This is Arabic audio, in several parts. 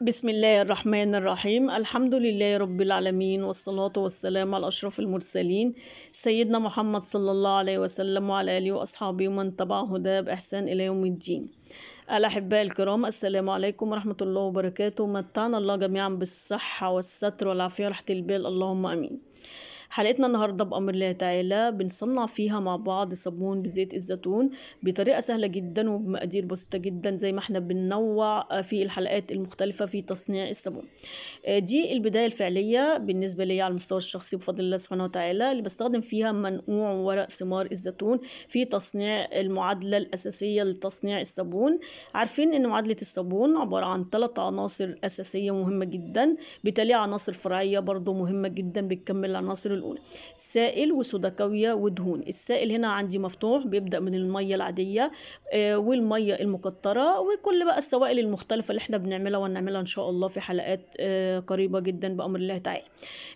بسم الله الرحمن الرحيم الحمد لله رب العالمين والصلاة والسلام على أشرف المرسلين سيدنا محمد صلى الله عليه وسلم وعلى آله وأصحابه ومن تبع هداه بإحسان إلى يوم الدين الأحباء الكرام السلام عليكم ورحمة الله وبركاته متعنا الله جميعا بالصحة والستر والعافية ورحمة البال اللهم أمين حلقتنا النهاردة بأمر الله تعالى بنصنع فيها مع بعض صابون بزيت الزيتون بطريقة سهلة جدا وبمقادير بسيطة جدا زي ما احنا بننوع في الحلقات المختلفة في تصنيع الصابون آه، دي البداية الفعلية بالنسبة لي على المستوى الشخصي بفضل الله سبحانه وتعالى اللي بستخدم فيها منقوع ورق ثمار الزيتون في تصنيع المعادلة الأساسية لتصنيع الصابون عارفين إن معادلة الصابون عبارة عن ثلاث عناصر أساسية مهمة جدا بتالي عناصر فرعية برضو مهمة جدا بتكمل العناصر الأولى سائل وسودكاوية ودهون السائل هنا عندي مفتوح بيبدأ من المية العادية آه، والمية المكترة وكل بقى السوائل المختلفة اللي احنا بنعملها ونعملها إن شاء الله في حلقات آه، قريبة جدا بأمر الله تعالى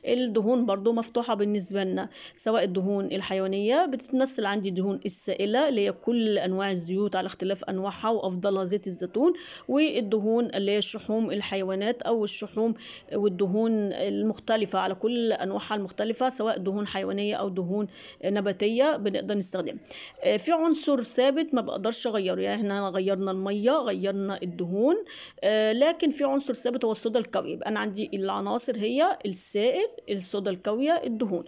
الدهون برضو مفتوحة بالنسبة لنا سواء الدهون الحيوانية بتتمثل عندي دهون السائلة اللي هي كل أنواع الزيوت على اختلاف أنواعها وأفضلها زيت الزيتون والدهون اللي هي شحوم الحيوانات أو الشحوم والدهون المختلفة على كل أنواعها المختلفة سواء دهون حيوانيه او دهون نباتيه بنقدر نستخدمها آه، في عنصر ثابت ما بقدرش اغيره يعني احنا غيرنا الميه غيرنا الدهون آه، لكن في عنصر ثابت هو الصودا الكوي يبقى انا عندي العناصر هي السائل الصودا الكاويه الدهون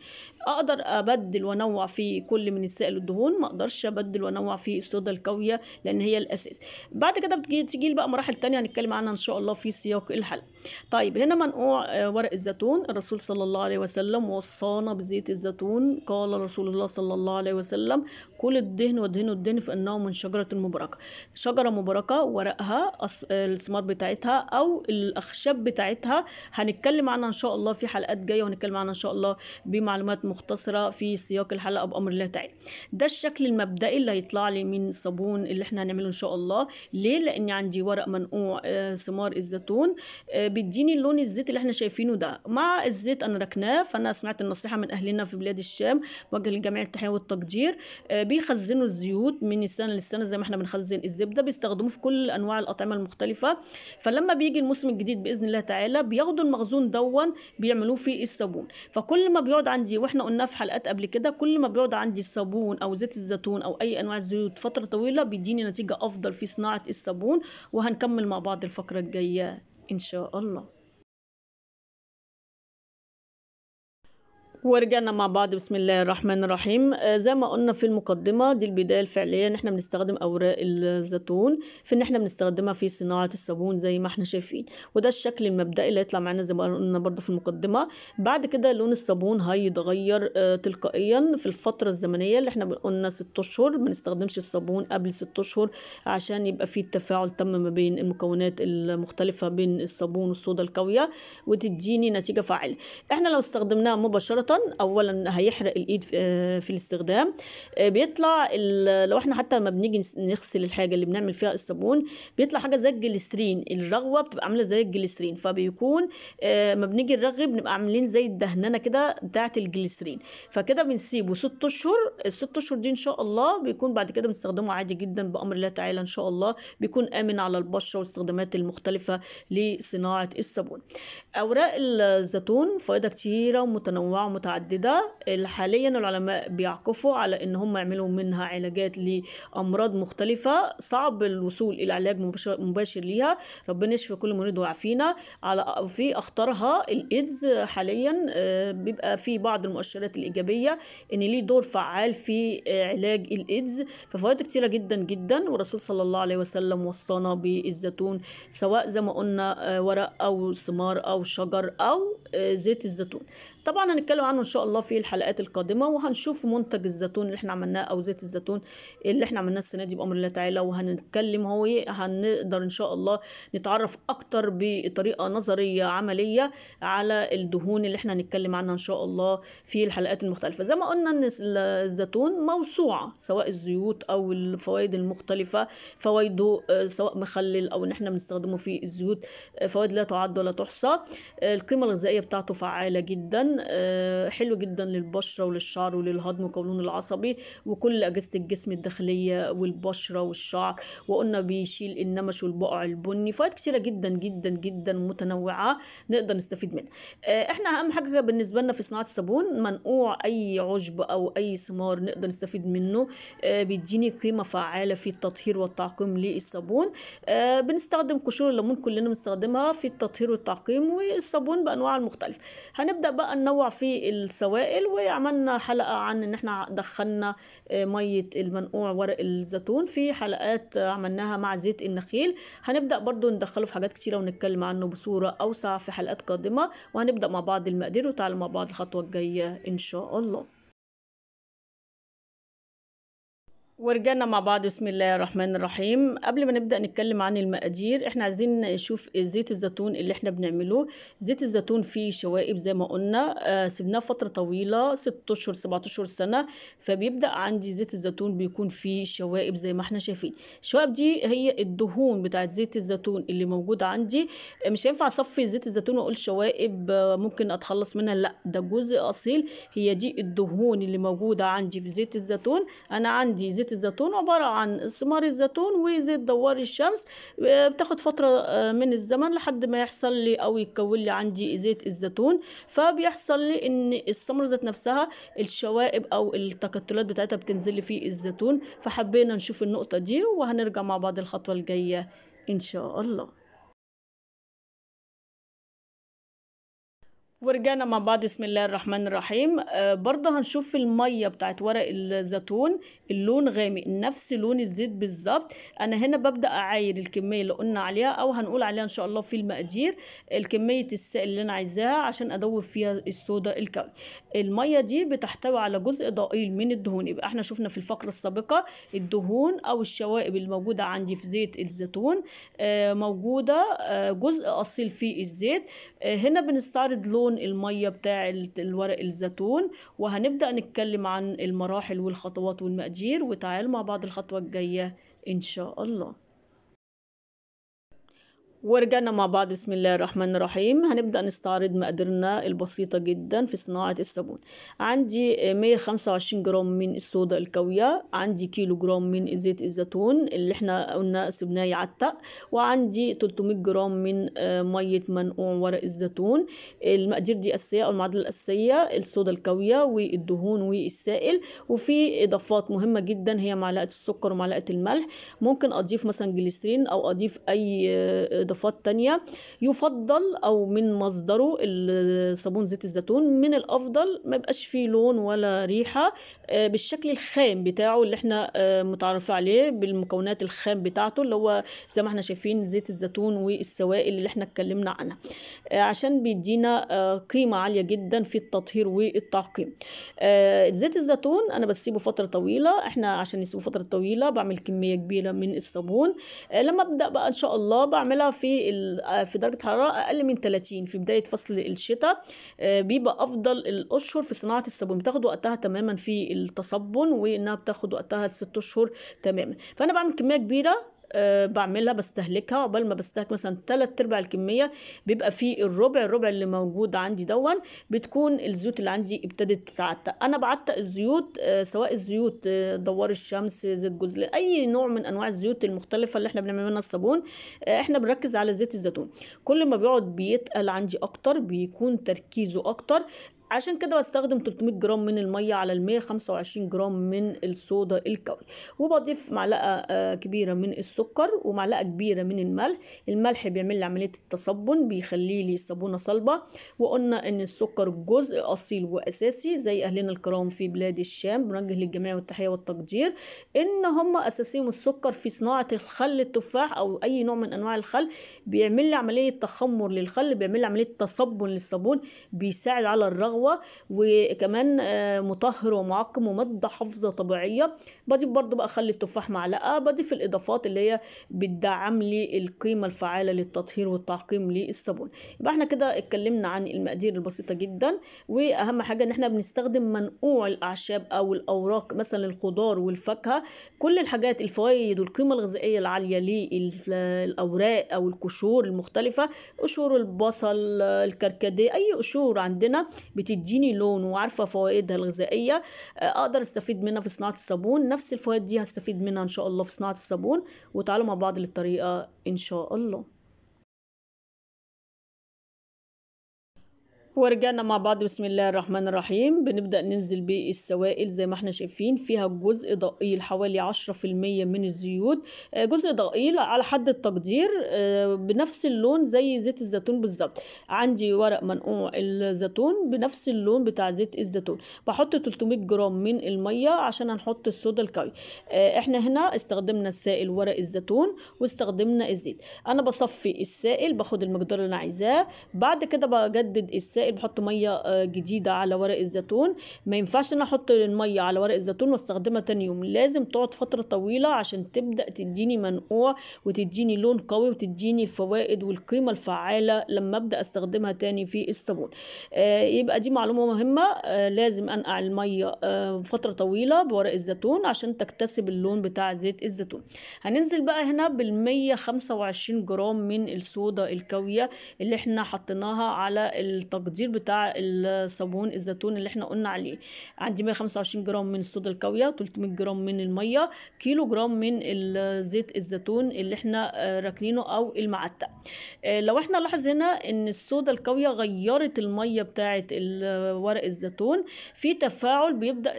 اقدر ابدل وانوع في كل من السائل الدهون ما اقدرش ابدل وانوع في الصودا الكاويه لان هي الاساس بعد كده بتيجي بقى مراحل تانية هنتكلم عنها ان شاء الله في سياق الحلقه طيب هنا منقوع آه، ورق الزيتون الرسول صلى الله عليه وسلم وصانا بزيت الزيتون قال رسول الله صلى الله عليه وسلم كل الدهن وادهنوا الدهن فانه من شجره مباركه شجره مباركه ورقها الثمار بتاعتها او الاخشاب بتاعتها هنتكلم عنها ان شاء الله في حلقات جايه وهنتكلم عنها ان شاء الله بمعلومات مختصرة في سياق الحلقة بأمر الله تعالى ده الشكل المبدئي اللي هيطلع لي من الصابون اللي احنا هنعمله إن شاء الله ليه لأن عندي ورق منقوع آه، ثمار الزيتون آه، بيديني اللون الزيت اللي احنا شايفينه ده مع الزيت أنا ركناه فأنا سمعت النصيحة من أهلنا في بلاد الشام بوجه لجميع التحية والتقدير آه، بيخزنوا الزيوت من السنة للسنة زي ما احنا بنخزن الزبدة بيستخدموه في كل أنواع الأطعمة المختلفة فلما بيجي الموسم الجديد بإذن الله تعالى بياخدوا المخزون دون بيعملوه في الصابون فكل ما بيقعد عندي واحنا احنا قلناه في حلقات قبل كده كل ما بيقعد عندي الصابون او زيت الزيتون او اي انواع الزيوت فتره طويله بيديني نتيجه افضل في صناعه الصابون وهنكمل مع بعض الفقره الجايه ان شاء الله ورجعنا مع بعض بسم الله الرحمن الرحيم آه، زي ما قلنا في المقدمه دي البدايه الفعليه ان احنا بنستخدم اوراق الزيتون في ان احنا بنستخدمها في صناعه الصابون زي ما احنا شايفين وده الشكل المبدئي اللي هيطلع معانا زي ما قلنا برده في المقدمه بعد كده لون الصابون هيتغير آه، تلقائيا في الفتره الزمنيه اللي احنا قلنا ست اشهر ما نستخدمش الصابون قبل ست اشهر عشان يبقى في تفاعل تم ما بين المكونات المختلفه بين الصابون والصودا القويه وتديني نتيجه فعاله احنا لو استخدمناها مباشره اولا هيحرق الايد في آه، الاستخدام آه، بيطلع لو احنا حتى لما بنيجي نغسل الحاجه اللي بنعمل فيها الصابون بيطلع حاجه زي الجليسرين الرغوه بتبقى عامله زي الجليسرين فبيكون آه، ما بنيجي نرغب بنبقى عاملين زي الدهننه كده بتاعه الجليسرين فكده بنسيبه ست اشهر الست اشهر دي ان شاء الله بيكون بعد كده بنستخدمه عادي جدا بامر الله تعالى ان شاء الله بيكون امن على البشره والاستخدامات المختلفه لصناعه الصابون اوراق الزيتون فوائدها كتيره ومتنوعه متعددة حاليا العلماء بيعكفوا على ان هم يعملوا منها علاجات لأمراض مختلفة صعب الوصول إلى علاج مباشر ليها ربنا يشفي كل مريض ويعافينا على في أخطرها الإيدز حاليا آه، بيبقى في بعض المؤشرات الإيجابية ان ليه دور فعال في آه، علاج الإيدز ففوائد كتيرة جدا جدا والرسول صلى الله عليه وسلم وصانا بالزيتون سواء زي ما قلنا آه، ورق أو ثمار أو شجر أو زيت الزيتون طبعا هنتكلم عنه ان شاء الله في الحلقات القادمه وهنشوف منتج الزيتون اللي احنا عملناه او زيت الزيتون اللي احنا عملناه السنه دي بامر الله تعالى وهنتكلم هو إيه، هنقدر ان شاء الله نتعرف اكتر بطريقه نظريه عمليه على الدهون اللي احنا هنتكلم عنها ان شاء الله في الحلقات المختلفه زي ما قلنا ان الزيتون موسوعه سواء الزيوت او الفوائد المختلفه فوائده سواء مخلل او ان احنا بنستخدمه في الزيوت فوائد لا تعد ولا تحصى القيمه الغذائيه بتاعته فعاله جدا آه، حلو جدا للبشرة وللشعر وللهضم والقولون العصبي وكل أجهزة الجسم الداخلية والبشرة والشعر وقلنا بيشيل النمش والبقع البني فوائد كتيرة جدا جدا جدا متنوعة نقدر نستفيد منها آه، احنا أهم حاجة بالنسبة لنا في صناعة الصابون منقوع أي عشب أو أي ثمار نقدر نستفيد منه آه، بيديني قيمة فعالة في التطهير والتعقيم للصابون بنستخدم قشور الليمون كلنا بنستخدمها في التطهير والتعقيم والصابون بأنواعه المختلفة هنبدأ بقى هننوع في السوائل وعملنا حلقة عن ان احنا دخلنا آه، مية المنقوع ورق الزيتون في حلقات عملناها مع زيت النخيل هنبدأ برضو ندخله في حاجات كتيرة ونتكلم عنه بصورة اوسع في حلقات قادمة وهنبدأ مع بعض المقادير وتعالوا مع بعض الخطوة الجاية ان شاء الله ورجعنا مع بعض بسم الله الرحمن الرحيم قبل ما نبدا نتكلم عن المقادير احنا عايزين نشوف زيت الزيتون اللي احنا بنعمله زيت الزيتون فيه شوائب زي ما قلنا آه سبناه فتره طويله 6 اشهر 7 اشهر سنه فبيبدا عندي زيت الزيتون بيكون فيه شوائب زي ما احنا شايفين الشوائب دي هي الدهون بتاعه زيت الزيتون اللي موجوده عندي آه، مش هينفع اصفي زيت الزيتون واقول شوائب آه، ممكن اتخلص منها لا ده جزء اصيل هي دي الدهون اللي موجوده عندي في زيت الزيتون انا عندي زيت الزيتون عبارة عن ثمار الزيتون وزيت دوار الشمس آه، بتاخد فترة آه، من الزمن لحد ما يحصل لي أو يتكون لي عندي زيت الزيتون فبيحصل لي إن الثمرة ذات نفسها الشوائب أو التكتلات بتاعتها بتنزل في الزيتون فحبينا نشوف النقطة دي وهنرجع مع بعض الخطوة الجاية إن شاء الله ورجعنا مع بعض بسم الله الرحمن الرحيم آه برضه هنشوف الميه بتاعت ورق الزيتون اللون غامق نفس لون الزيت بالظبط انا هنا ببدا اعاير الكميه اللي قلنا عليها او هنقول عليها ان شاء الله في المقادير الكميه السائل اللي انا عايزاها عشان ادوب فيها الصودا الكوي الميه دي بتحتوي على جزء ضئيل من الدهون يبقى احنا شفنا في الفقره السابقه الدهون او الشوائب الموجوده عندي في زيت الزيتون آه موجوده آه جزء اصيل في الزيت آه، هنا بنستعرض لون لون المية بتاع الورق الزيتون وهنبدأ نتكلم عن المراحل والخطوات والمقادير وتعالوا مع بعض الخطوة الجاية إن شاء الله ورجعنا مع بعض بسم الله الرحمن الرحيم هنبدأ نستعرض مقاديرنا البسيطة جدا في صناعة الصابون عندي 125 جرام من الصودا الكاوية عندي كيلو جرام من زيت الزيتون اللي احنا قلنا سيبناه يعتق وعندي 300 جرام من آه، مية منقوع ورق الزيتون المقادير دي أساسية أو المعادلة الأساسية الصودا الكاوية والدهون والسائل وفي إضافات مهمة جدا هي معلقة السكر ومعلقة الملح ممكن أضيف مثلا جليسرين أو أضيف أي آه، إضافات تانية يفضل أو من مصدره الصابون زيت الزيتون من الأفضل ما يبقاش فيه لون ولا ريحة آه، بالشكل الخام بتاعه اللي احنا آه، متعرفة عليه بالمكونات الخام بتاعته اللي هو زي ما احنا شايفين زيت الزيتون والسوائل اللي احنا اتكلمنا عنها آه، عشان بيدينا قيمة عالية جدا في التطهير والتعقيم زيت الزيتون انا بسيبه فترة طويلة احنا عشان نسيبه فترة طويلة بعمل كمية كبيرة من الصابون لما ابدأ بقى ان شاء الله بعملها في آه، في درجة حرارة أقل من 30 في بداية فصل الشتاء آه، بيبقى أفضل الأشهر في صناعة الصابون بتاخد وقتها تماما في التصبن وإنها بتاخد وقتها ست أشهر تماما فأنا بعمل كمية كبيرة آه، بعملها بستهلكها عقبال ما بستهلك مثلا تلات ارباع الكميه بيبقى في الربع الربع اللي موجود عندي دون بتكون الزيوت اللي عندي ابتدت تتعتق انا بعتق الزيوت آه، سواء الزيوت آه، دوار الشمس زيت جوز اي نوع من انواع الزيوت المختلفه اللي احنا بنعمل منها الصابون احنا بنركز على زيت الزيتون كل ما بيقعد بيتقل عندي اكتر بيكون تركيزه اكتر عشان كده بستخدم 300 جرام من المية على ال 125 جرام من الصودا الكوري وبضيف معلقة آه، كبيرة من السكر ومعلقة كبيرة من الملح الملح بيعمل لي عملية التصبن بيخلي لي صابونة صلبة وقلنا ان السكر جزء اصيل واساسي زي اهلنا الكرام في بلاد الشام بنوجه للجميع والتحية والتقدير ان هم اساسيهم السكر في صناعة الخل التفاح او اي نوع من انواع الخل بيعمل لي عملية تخمر للخل بيعمل لي عملية تصبن للصابون بيساعد على الرغوة هو وكمان آه، مطهر ومعقم ومادة حافظة طبيعية بضيف برضو بقى خلي التفاح معلقة بضيف الإضافات اللي هي بتدعم لي القيمة الفعالة للتطهير والتعقيم للصابون يبقى احنا كده اتكلمنا عن المقادير البسيطة جدا وأهم حاجة إن احنا بنستخدم منقوع الأعشاب أو الأوراق مثلا الخضار والفاكهة كل الحاجات الفوائد والقيمة الغذائية العالية للأوراق أو القشور المختلفة قشور البصل الكركديه أي قشور عندنا بت بتديني لون وعارفه فوائدها الغذائيه آه، اقدر استفيد منها في صناعه الصابون نفس الفوائد دي هستفيد منها ان شاء الله في صناعه الصابون وتعالوا مع بعض للطريقه ان شاء الله ورجعنا مع بعض بسم الله الرحمن الرحيم بنبدأ ننزل بالسوائل زي ما احنا شايفين فيها جزء ضئيل حوالي عشرة في المية من الزيوت آه، جزء ضئيل على حد التقدير آه، بنفس اللون زي زيت الزيتون بالظبط عندي ورق منقوع الزيتون بنفس اللون بتاع زيت الزيتون بحط 300 جرام من المية عشان هنحط الصودا الكاي آه، احنا هنا استخدمنا السائل ورق الزيتون واستخدمنا الزيت انا بصفي السائل باخد المقدار اللي انا عايزاه بعد كده بجدد السائل السائل بحط ميه آه، جديده على ورق الزيتون ما ينفعش ان احط الميه على ورق الزيتون واستخدمها تاني يوم لازم تقعد فتره طويله عشان تبدا تديني منقوع وتديني لون قوي وتديني الفوائد والقيمه الفعاله لما ابدا استخدمها تاني في الصابون آه يبقى دي معلومه مهمه آه لازم انقع الميه آه فتره طويله بورق الزيتون عشان تكتسب اللون بتاع زيت الزيتون هننزل بقى هنا بال125 جرام من الصودا الكاويه اللي احنا حطيناها على التقديم المقادير بتاع الصابون الزيتون اللي احنا قلنا عليه عندي 125 جرام من الصودا الكاويه 300 جرام من الميه كيلو جرام من زيت الزيتون اللي احنا آه، راكنينه او المعتق آه، لو احنا لاحظ هنا ان الصودا الكاويه غيرت الميه بتاعه ورق الزيتون في تفاعل بيبدا آه،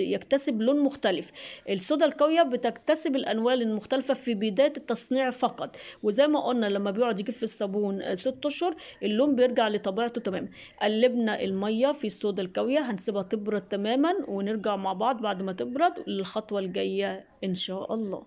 يكتسب لون مختلف الصودا الكاويه بتكتسب الانوال المختلفه في بدايه التصنيع فقط وزي ما قلنا لما بيقعد يجيب في الصابون 6 اشهر اللون بيرجع لطبيعته تمام القوام قلبنا الميه في الصودا الكاويه هنسيبها تبرد تماما ونرجع مع بعض بعد ما تبرد للخطوه الجايه ان شاء الله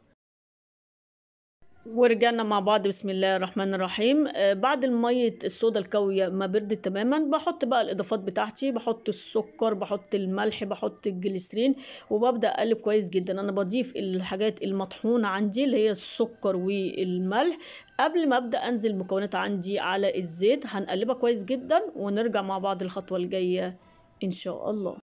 ورجعنا مع بعض بسم الله الرحمن الرحيم آه، بعد المية الصودا الكاوية ما بردت تماما بحط بقى الإضافات بتاعتي بحط السكر بحط الملح بحط الجليسرين وببدأ أقلب كويس جدا أنا بضيف الحاجات المطحونة عندي اللي هي السكر والملح قبل ما أبدأ أنزل المكونات عندي على الزيت هنقلبها كويس جدا ونرجع مع بعض الخطوة الجاية إن شاء الله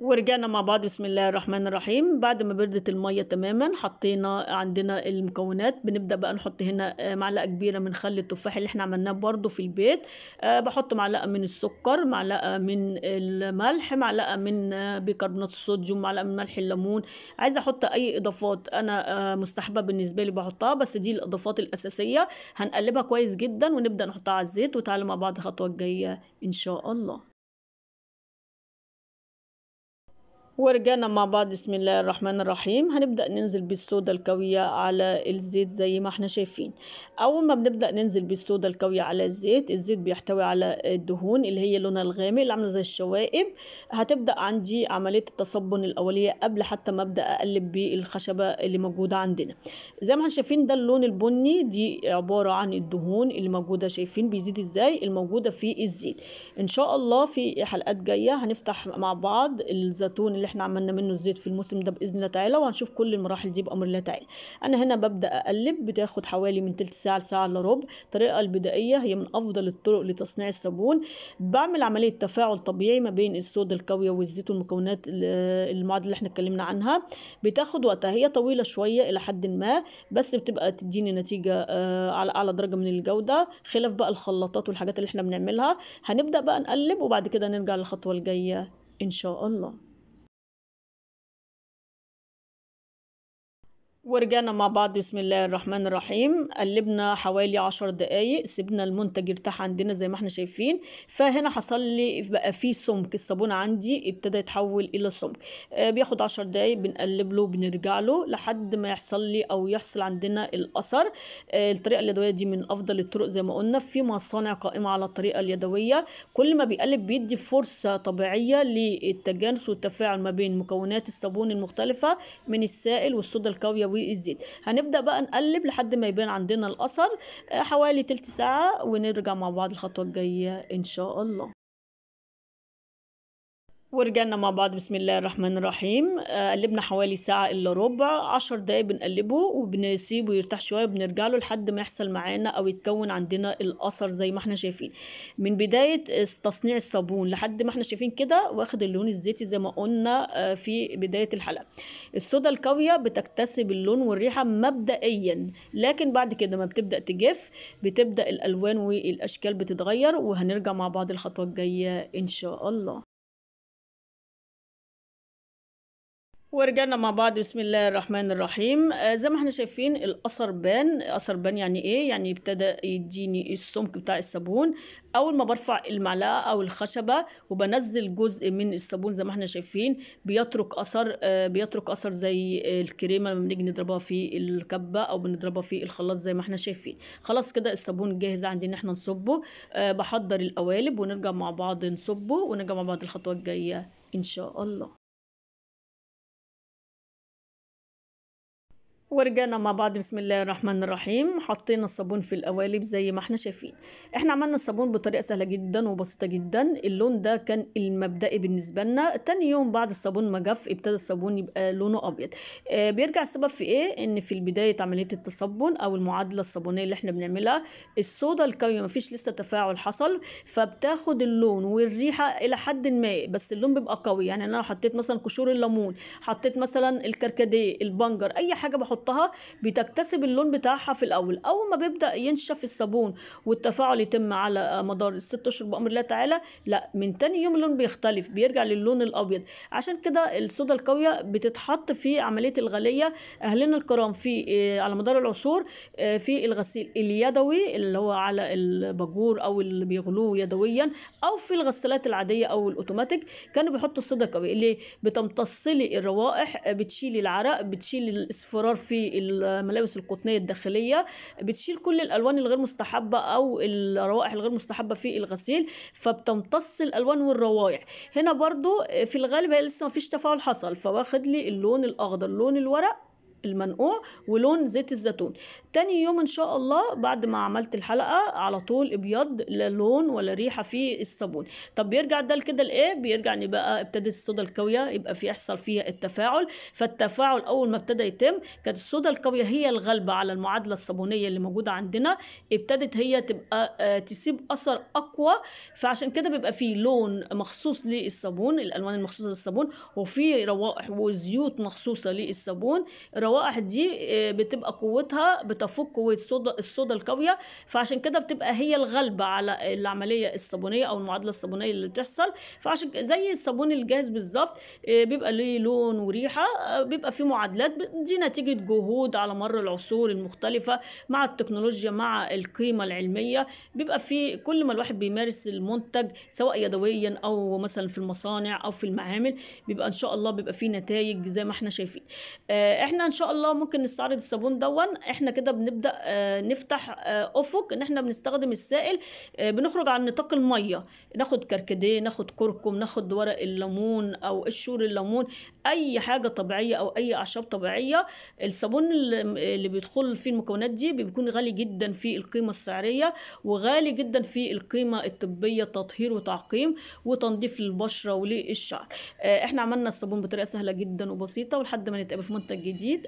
ورجعنا مع بعض بسم الله الرحمن الرحيم بعد ما بردت المية تماما حطينا عندنا المكونات بنبدأ بقى نحط هنا آه، معلقة كبيرة من خل التفاح اللي احنا عملناه برده في البيت آه، بحط معلقة من السكر معلقة من الملح معلقة من آه، بيكربونات الصوديوم معلقة من ملح الليمون عايزة احط اي اضافات انا مستحبة بالنسبة لي بحطها بس دي الاضافات الاساسية هنقلبها كويس جدا ونبدأ نحطها على الزيت وتعالوا مع بعض الخطوة الجاية ان شاء الله ورجعنا مع بعض بسم الله الرحمن الرحيم هنبدأ ننزل بالصودا الكاوية على الزيت زي ما احنا شايفين أول ما بنبدأ ننزل بالصودا الكاوية على الزيت الزيت بيحتوي على الدهون اللي هي لونها الغامق اللي عاملة زي الشوائب هتبدأ عندي عملية التصبن الأولية قبل حتى ما أبدأ أقلب بالخشبة اللي موجودة عندنا زي ما احنا شايفين ده اللون البني دي عبارة عن الدهون اللي موجودة شايفين بيزيد ازاي الموجودة في الزيت إن شاء الله في حلقات جاية هنفتح مع بعض الزيتون اللي احنا عملنا منه الزيت في الموسم ده باذن الله تعالى وهنشوف كل المراحل دي بامر الله تعالى انا هنا ببدا اقلب بتاخد حوالي من تلت ساعه لساعه الا ربع الطريقه البدائيه هي من افضل الطرق لتصنيع الصابون بعمل عمليه تفاعل طبيعي ما بين الصودا الكاويه والزيت والمكونات المعادله اللي احنا اتكلمنا عنها بتاخد وقتها هي طويله شويه الى حد ما بس بتبقى تديني نتيجه آه، على اعلى درجه من الجوده خلاف بقى الخلاطات والحاجات اللي احنا بنعملها هنبدا بقى نقلب وبعد كده نرجع للخطوه الجايه ان شاء الله ورجعنا مع بعض بسم الله الرحمن الرحيم قلبنا حوالي عشر دقايق سيبنا المنتج يرتاح عندنا زي ما احنا شايفين فهنا حصل لي بقى فيه سمك الصابون عندي ابتدى يتحول الى سمك آه بياخد عشر دقايق بنقلب له بنرجع له لحد ما يحصل لي او يحصل عندنا الاثر آه الطريقه اليدويه دي من افضل الطرق زي ما قلنا في مصانع قائمه على الطريقه اليدويه كل ما بيقلب بيدي فرصه طبيعيه للتجانس والتفاعل ما بين مكونات الصابون المختلفه من السائل والصودا الكاويه والزيت هنبدا بقى نقلب لحد ما يبان عندنا الاثر آه، حوالي تلت ساعه ونرجع مع بعض الخطوه الجايه ان شاء الله ورجعنا مع بعض بسم الله الرحمن الرحيم آه، قلبنا حوالي ساعة إلا ربع عشر دقايق بنقلبه وبنسيبه يرتاح شوية وبنرجع له لحد ما يحصل معانا أو يتكون عندنا الأثر زي ما احنا شايفين من بداية آه، تصنيع الصابون لحد ما احنا شايفين كده واخد اللون الزيتي زي ما قلنا آه، في بداية الحلقة الصودا الكاوية بتكتسب اللون والريحة مبدئيا لكن بعد كده ما بتبدأ تجف بتبدأ الألوان والأشكال بتتغير وهنرجع مع بعض الخطوة الجاية إن شاء الله ورجعنا مع بعض بسم الله الرحمن الرحيم آه زي ما احنا شايفين الاثر بان اثر بان يعني ايه يعني ابتدى يديني السمك بتاع الصابون اول ما برفع المعلقه او الخشبه وبنزل جزء من الصابون زي ما احنا شايفين بيترك اثر آه بيترك اثر زي الكريمه لما بنيجي نضربها في الكبه او بنضربها في الخلاط زي ما احنا شايفين خلاص كده الصابون جاهز عندي ان احنا نصبه آه بحضر القوالب ونرجع مع بعض نصبه ونرجع مع بعض الخطوه الجايه ان شاء الله ورجعنا مع بعض بسم الله الرحمن الرحيم حطينا الصابون في القوالب زي ما احنا شايفين احنا عملنا الصابون بطريقه سهله جدا وبسيطه جدا اللون ده كان المبدئي بالنسبه لنا تاني يوم بعد الصابون ما جف ابتدى الصابون يبقى لونه ابيض آه بيرجع السبب في ايه ان في بدايه عمليه التصبن او المعادله الصابونيه اللي احنا بنعملها الصودا الكاويه مفيش لسه تفاعل حصل فبتاخد اللون والريحه الى حد ما بس اللون بيبقى قوي يعني انا لو حطيت مثلا قشور الليمون حطيت مثلا الكركديه البنجر اي حاجه بنحطها بتكتسب اللون بتاعها في الاول اول ما بيبدا ينشف الصابون والتفاعل يتم على مدار الست اشهر بامر الله تعالى لا من تاني يوم اللون بيختلف بيرجع للون الابيض عشان كده الصودا القويه بتتحط في عمليه الغليه اهلنا الكرام في آه، على مدار العصور آه، في الغسيل اليدوي اللي هو على الباجور او اللي بيغلوه يدويا او في الغسالات العاديه او الاوتوماتيك كانوا بيحطوا الصودا القويه اللي بتمتصلي الروائح آه، بتشيلي العرق بتشيلي الاصفرار في الملابس القطنيه الداخليه بتشيل كل الالوان الغير مستحبه او الروائح الغير مستحبه في الغسيل فبتمتص الالوان والروائح هنا برضو في الغالب هي لسه ما فيش تفاعل حصل فواخد لي اللون الاخضر لون الورق المنقوع ولون زيت الزيتون تاني يوم ان شاء الله بعد ما عملت الحلقه على طول ابيض لا لون ولا ريحه في الصابون طب بيرجع ده كده لايه بيرجع ان بقى ابتدت الصودا الكاويه يبقى في يحصل فيها التفاعل فالتفاعل اول ما ابتدى يتم كانت الصودا الكاويه هي الغالبه على المعادله الصابونيه اللي موجوده عندنا ابتدت هي تبقى آه، تسيب اثر اقوى فعشان كده بيبقى في لون مخصوص للصابون الالوان المخصوصه للصابون وفي روائح وزيوت مخصوصه للصابون الروائح دي آه، بتبقى قوتها بتفوق قوه الصودا الصودا القويه فعشان كده بتبقى هي الغالبه على العمليه الصابونيه او المعادله الصابونيه اللي بتحصل فعشان زي الصابون الجاهز بالظبط آه، بيبقى ليه لون وريحه آه، بيبقى فيه معادلات دي نتيجه جهود على مر العصور المختلفه مع التكنولوجيا مع القيمه العلميه بيبقى في كل ما الواحد بيمارس المنتج سواء يدويا او مثلا في المصانع او في المعامل بيبقى ان شاء الله بيبقى فيه نتائج زي ما احنا شايفين احنا إن شاء الله ممكن نستعرض الصابون دون احنا كده بنبدا آه، نفتح آه، افق ان احنا بنستخدم السائل آه، بنخرج عن نطاق الميه ناخد كركديه ناخد كركم ناخد ورق الليمون او قشور الليمون اي حاجه طبيعيه او اي اعشاب طبيعيه الصابون اللي بيدخل فيه المكونات دي بيكون غالي جدا في القيمه السعريه وغالي جدا في القيمه الطبيه تطهير وتعقيم وتنظيف للبشره وللشعر احنا عملنا الصابون بطريقه سهله جدا وبسيطه ولحد ما نتقابل في منتج جديد